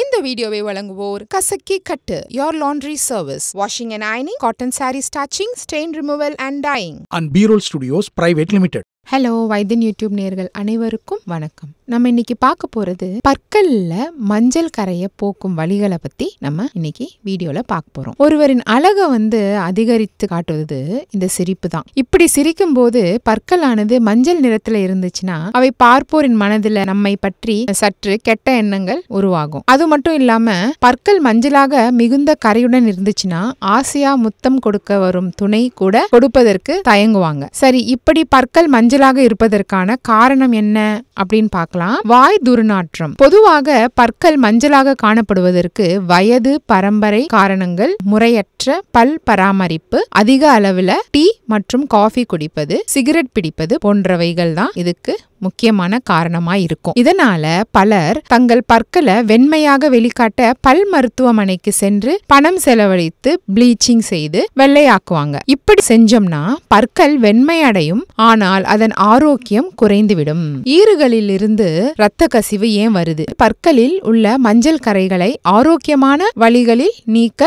இந்த வீடியோவை வழங்குவோர் Kasakki Kattu your laundry service washing and ஐனிங் cotton sari starching stain removal and dyeing and பீரோல் studios private limited hello Vaithiyan YouTube நேர்கள் அனைவருக்கும் வணக்கம் நம்ம இன்னைக்கு பார்க்க போறது பற்கல்ல மஞ்சள் கரையை போக்கும் வழிகளை பத்தி நம்ம இன்னைக்கு வீடியோல பார்க்க போறோம் ஒருவரின் அழகை வந்து அதிகரித்து காட்டுவது இந்த சிரிப்பு தான் இப்படி சிரிக்கும் போது பற்களானது மஞ்சள் நிறத்துல இருந்துச்சுன்னா அவை பார்ப்போரின் மனதில் நம்மை பற்றி சற்று கெட்ட எண்ணங்கள் உருவாகும் அது மட்டும் இல்லாம பற்கள் மஞ்சளாக மிகுந்த கரையுடன் இருந்துச்சுன்னா ஆசையா முத்தம் கொடுக்க வரும் துணை கூட கொடுப்பதற்கு தயங்குவாங்க சரி இப்படி பற்கள் மஞ்சள் மஞ்சளாக இருப்பதற்கான காரணம் என்ன அப்படின்னு பார்க்கலாம் வாய் துர்நாற்றம் பொதுவாக பற்கள் மஞ்சளாக காணப்படுவதற்கு வயது பரம்பரை காரணங்கள் முறையற்ற பல் பராமரிப்பு அதிக அளவுல டீ மற்றும் காஃபி குடிப்பது சிகரெட் பிடிப்பது போன்றவைகள் தான் இதுக்கு முக்கியமான காரணமா இருக்கும் இதனால பலர் தங்கள் பற்களை வெண்மையாக வெளிக்காட்ட பல் மருத்துவமனைக்கு சென்று பணம் செலவழித்து ப்ளீச்சிங் செய்து வெள்ளையாக்குவாங்க இப்படி செஞ்சோம்னா பற்கள் வெண்மையடையும் ஆனால் அதன் ஆரோக்கியம் குறைந்துவிடும் ஈறுகளில் இருந்து இரத்த கசிவு ஏன் வருது பற்களில் உள்ள மஞ்சள் கரைகளை ஆரோக்கியமான வழிகளில் நீக்க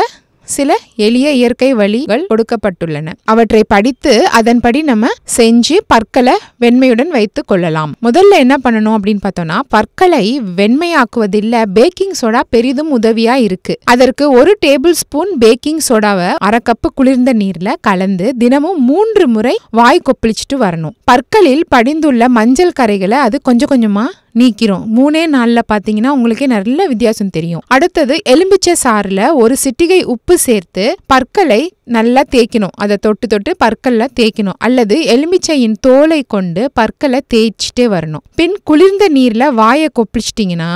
சில எளிய இயற்கை வழிகள் கொடுக்கப்பட்டுள்ளன அவற்றை படித்து அதன்படி நம்ம செஞ்சு பற்களை வெண்மையுடன் வைத்து கொள்ளலாம் முதல்ல என்ன பண்ணணும் அப்படின்னு பார்த்தோம்னா பற்களை வெண்மையாக்குவதில்ல பேக்கிங் சோடா பெரிதும் உதவியா இருக்கு அதற்கு ஒரு டேபிள் ஸ்பூன் பேக்கிங் சோடாவை அரை கப்பு குளிர்ந்த நீர்ல கலந்து தினமும் மூன்று முறை வாய் கொப்பளிச்சுட்டு வரணும் பற்களில் படிந்துள்ள மஞ்சள் கரைகளை அது கொஞ்சம் கொஞ்சமா நீக்கிறோம் மூணே நாளில் பார்த்தீங்கன்னா உங்களுக்கே நல்ல வித்தியாசம் தெரியும் அடுத்தது எலும்பிச்சை சாறில் ஒரு சிட்டிகை உப்பு சேர்த்து பற்களை நல்லா தேய்க்கணும் அதை தொட்டு தொட்டு பற்களில் தேய்க்கணும் அல்லது எலுமிச்சையின் தோலை கொண்டு பற்களை தேய்ச்சிட்டே வரணும் பின் குளிர்ந்த நீரில் வாயை கொப்பிச்சிட்டிங்கன்னா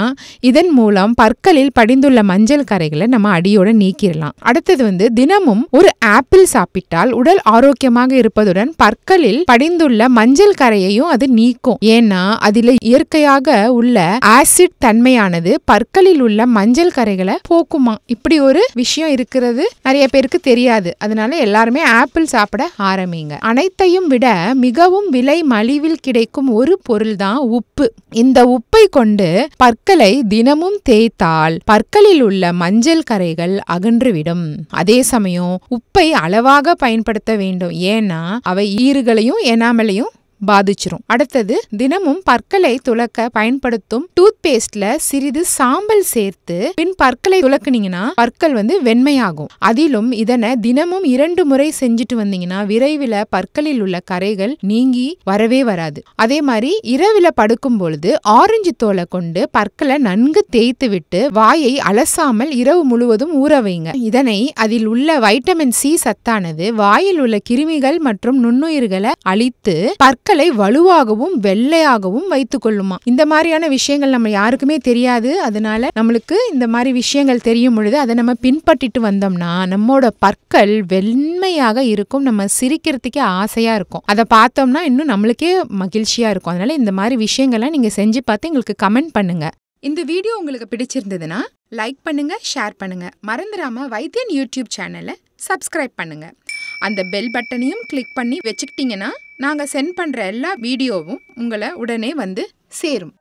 இதன் மூலம் பற்களில் படிந்துள்ள மஞ்சள் கரைகளை நம்ம அடியோட நீக்கிடலாம் அடுத்தது வந்து தினமும் ஒரு ஆப்பிள் சாப்பிட்டால் உடல் ஆரோக்கியமாக இருப்பதுடன் பற்களில் படிந்துள்ள மஞ்சள் கரையையும் அது நீக்கும் ஏன்னா அதில் இயற்கையாக காரணமாக உள்ள ஆசிட் தன்மையானது பற்களில் உள்ள மஞ்சள் கரைகளை போக்குமா இப்படி ஒரு விஷயம் இருக்கிறது நிறைய பேருக்கு தெரியாது அதனால எல்லாருமே ஆப்பிள் சாப்பிட ஆரம்பிங்க அனைத்தையும் விட மிகவும் விலை மலிவில் கிடைக்கும் ஒரு பொருள் தான் உப்பு இந்த உப்பை கொண்டு பற்களை தினமும் தேய்த்தால் பற்களில் உள்ள மஞ்சள் கரைகள் அகன்றுவிடும் அதே சமயம் உப்பை அளவாக பயன்படுத்த வேண்டும் ஏன்னா அவை ஈறுகளையும் எனாமலையும் பாதிச்சிரும் அடுத்தது தினமும் பற்களை துளக்க பயன்படுத்தும் டூத் பேஸ்ட்ல சிறிது சாம்பல் சேர்த்து பின் பற்களை துளக்குனீங்கன்னா பற்கள் வந்து வெண்மையாகும் அதிலும் இதனை தினமும் இரண்டு முறை செஞ்சுட்டு வந்தீங்கன்னா விரைவில் பற்களில் உள்ள கரைகள் நீங்கி வரவே வராது அதே மாதிரி இரவில் படுக்கும் பொழுது ஆரஞ்சு தோலை கொண்டு பற்களை நன்கு தேய்த்து விட்டு வாயை அலசாமல் இரவு முழுவதும் ஊற வைங்க இதனை அதில் உள்ள வைட்டமின் சி சத்தானது வாயில் உள்ள கிருமிகள் மற்றும் நுண்ணுயிர்களை அழித்து பற்கள் கண்களை வலுவாகவும் வெள்ளையாகவும் வைத்துக்கொள்ளுமா இந்த மாதிரியான விஷயங்கள் நம்ம யாருக்குமே தெரியாது அதனால நம்மளுக்கு இந்த மாதிரி விஷயங்கள் தெரியும் பொழுது அதை நம்ம பின்பற்றிட்டு வந்தோம்னா நம்மோட பற்கள் வெண்மையாக இருக்கும் நம்ம சிரிக்கிறதுக்கே ஆசையா இருக்கும் அதை பார்த்தோம்னா இன்னும் நம்மளுக்கே மகிழ்ச்சியா இருக்கும் அதனால இந்த மாதிரி விஷயங்கள்லாம் நீங்க செஞ்சு பார்த்து எங்களுக்கு கமெண்ட் பண்ணுங்க இந்த வீடியோ உங்களுக்கு பிடிச்சிருந்ததுன்னா லைக் பண்ணுங்க ஷேர் பண்ணுங்க மறந்துடாம வைத்தியன் யூடியூப் சேனலை சப்ஸ்கிரைப் பண்ணுங்க அந்த பெல் பட்டனையும் கிளிக் பண்ணி வச்சுக்கிட்டிங்கன்னா நாங்கள் சென்ட் பண்ணுற எல்லா வீடியோவும் உங்களை உடனே வந்து சேரும்